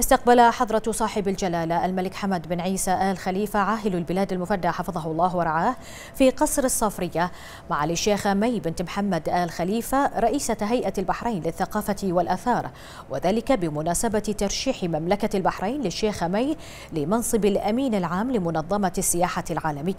استقبل حضرة صاحب الجلالة الملك حمد بن عيسى آل خليفة عاهل البلاد المفدى حفظه الله ورعاه في قصر الصافرية معالي الشيخة مي بنت محمد آل خليفة رئيسة هيئة البحرين للثقافة والأثار وذلك بمناسبة ترشيح مملكة البحرين للشيخة مي لمنصب الأمين العام لمنظمة السياحة العالمية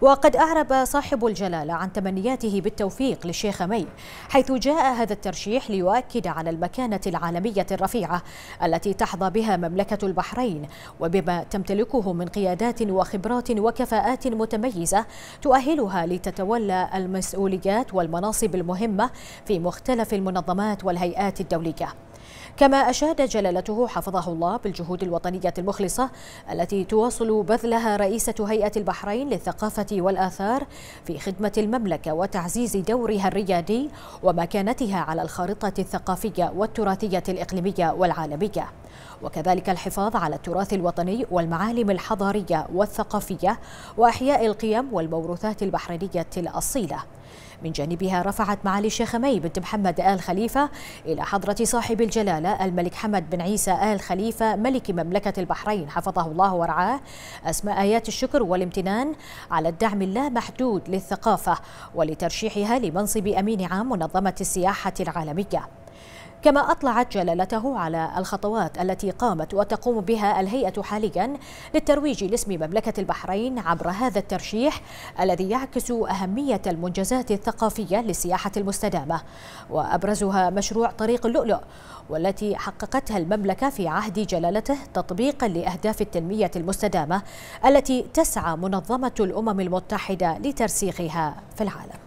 وقد أعرب صاحب الجلالة عن تمنياته بالتوفيق للشيخ مي حيث جاء هذا الترشيح ليؤكد على المكانة العالمية الرفيعة التي تحظى بها مملكة البحرين وبما تمتلكه من قيادات وخبرات وكفاءات متميزة تؤهلها لتتولى المسؤوليات والمناصب المهمة في مختلف المنظمات والهيئات الدولية كما أشاد جلالته حفظه الله بالجهود الوطنية المخلصة التي تواصل بذلها رئيسة هيئة البحرين للثقافة والآثار في خدمة المملكة وتعزيز دورها الريادي ومكانتها على الخارطة الثقافية والتراثية الإقليمية والعالمية وكذلك الحفاظ على التراث الوطني والمعالم الحضارية والثقافية وإحياء القيم والموروثات البحرينية الأصيلة من جانبها رفعت معالي الشيخ مي بنت محمد آل خليفة إلى حضرة صاحب الجلالة الملك حمد بن عيسى آل خليفة ملك مملكة البحرين حفظه الله ورعاه أسماء آيات الشكر والامتنان على الدعم اللامحدود للثقافة ولترشيحها لمنصب أمين عام منظمة السياحة العالمية كما أطلعت جلالته على الخطوات التي قامت وتقوم بها الهيئة حاليا للترويج لاسم مملكة البحرين عبر هذا الترشيح الذي يعكس أهمية المنجزات الثقافية للسياحة المستدامة وأبرزها مشروع طريق اللؤلؤ والتي حققتها المملكة في عهد جلالته تطبيقا لأهداف التنمية المستدامة التي تسعى منظمة الأمم المتحدة لترسيخها في العالم